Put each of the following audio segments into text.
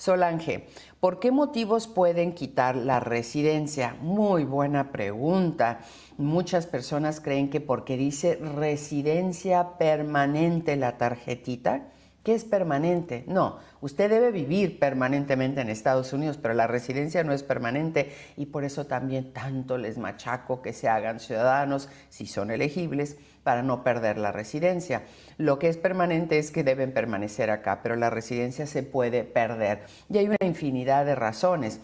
Solange, ¿por qué motivos pueden quitar la residencia? Muy buena pregunta. Muchas personas creen que porque dice residencia permanente la tarjetita, ¿Qué es permanente? No, usted debe vivir permanentemente en Estados Unidos, pero la residencia no es permanente y por eso también tanto les machaco que se hagan ciudadanos si son elegibles para no perder la residencia. Lo que es permanente es que deben permanecer acá, pero la residencia se puede perder y hay una infinidad de razones.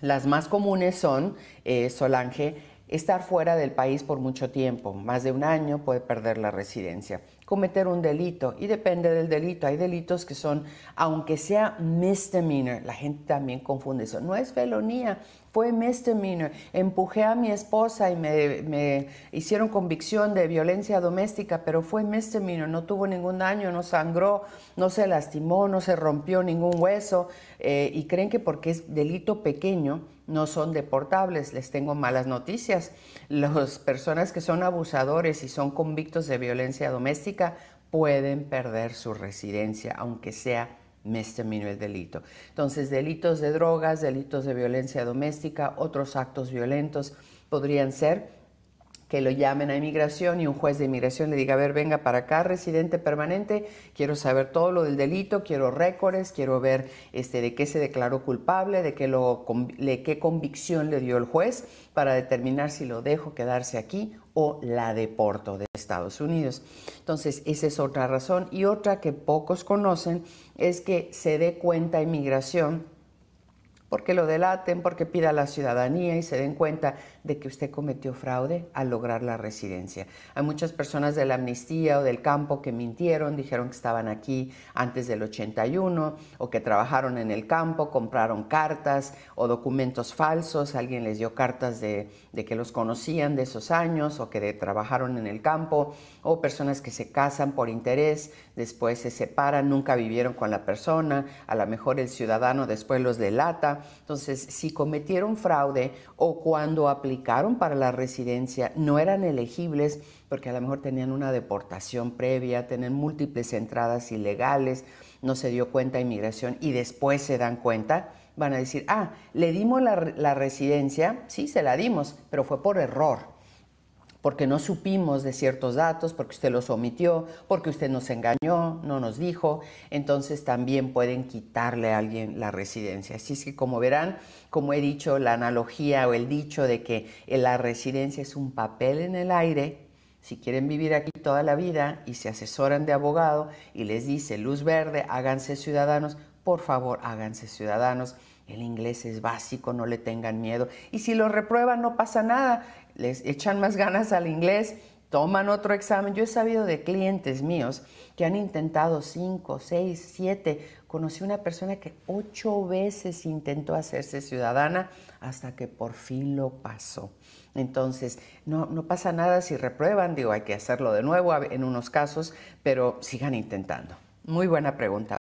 Las más comunes son, eh, Solange, estar fuera del país por mucho tiempo, más de un año puede perder la residencia cometer un delito y depende del delito. Hay delitos que son, aunque sea misdemeanor, la gente también confunde eso. No es felonía, fue misdemeanor. Empujé a mi esposa y me, me hicieron convicción de violencia doméstica, pero fue misdemeanor, no tuvo ningún daño, no sangró, no se lastimó, no se rompió ningún hueso eh, y creen que porque es delito pequeño, no son deportables. Les tengo malas noticias. Las personas que son abusadores y son convictos de violencia doméstica, pueden perder su residencia, aunque sea misdemeanor el delito. Entonces, delitos de drogas, delitos de violencia doméstica, otros actos violentos podrían ser que lo llamen a inmigración y un juez de inmigración le diga, a ver, venga para acá, residente permanente, quiero saber todo lo del delito, quiero récords, quiero ver este, de qué se declaró culpable, de qué, lo, de qué convicción le dio el juez para determinar si lo dejo quedarse aquí o la deporto de Estados Unidos. Entonces, esa es otra razón. Y otra que pocos conocen es que se dé cuenta inmigración porque lo delaten, porque pida a la ciudadanía y se den cuenta de que usted cometió fraude al lograr la residencia. Hay muchas personas de la amnistía o del campo que mintieron, dijeron que estaban aquí antes del 81 o que trabajaron en el campo, compraron cartas o documentos falsos, alguien les dio cartas de, que los conocían de esos años o que trabajaron en el campo o personas que se casan por interés, después se separan, nunca vivieron con la persona, a lo mejor el ciudadano después los delata. Entonces, si cometieron fraude o cuando aplicaron para la residencia no eran elegibles porque a lo mejor tenían una deportación previa, tenían múltiples entradas ilegales, no se dio cuenta inmigración y después se dan cuenta, van a decir, ah, le dimos la, la residencia, sí, se la dimos, pero fue por error porque no supimos de ciertos datos, porque usted los omitió, porque usted nos engañó, no nos dijo, entonces también pueden quitarle a alguien la residencia. Así es que como verán, como he dicho, la analogía o el dicho de que eh, la residencia es un papel en el aire, si quieren vivir aquí toda la vida y se asesoran de abogado y les dice luz verde, háganse ciudadanos, por favor háganse ciudadanos el inglés es básico, no le tengan miedo. Y si lo reprueban no pasa nada, les echan más ganas al inglés, toman otro examen. Yo he sabido de clientes míos que han intentado cinco, seis, siete. Conocí una persona que ocho veces intentó hacerse ciudadana hasta que por fin lo pasó. Entonces, no, no pasa nada si reprueban, digo, hay que hacerlo de nuevo en unos casos, pero sigan intentando. Muy buena pregunta.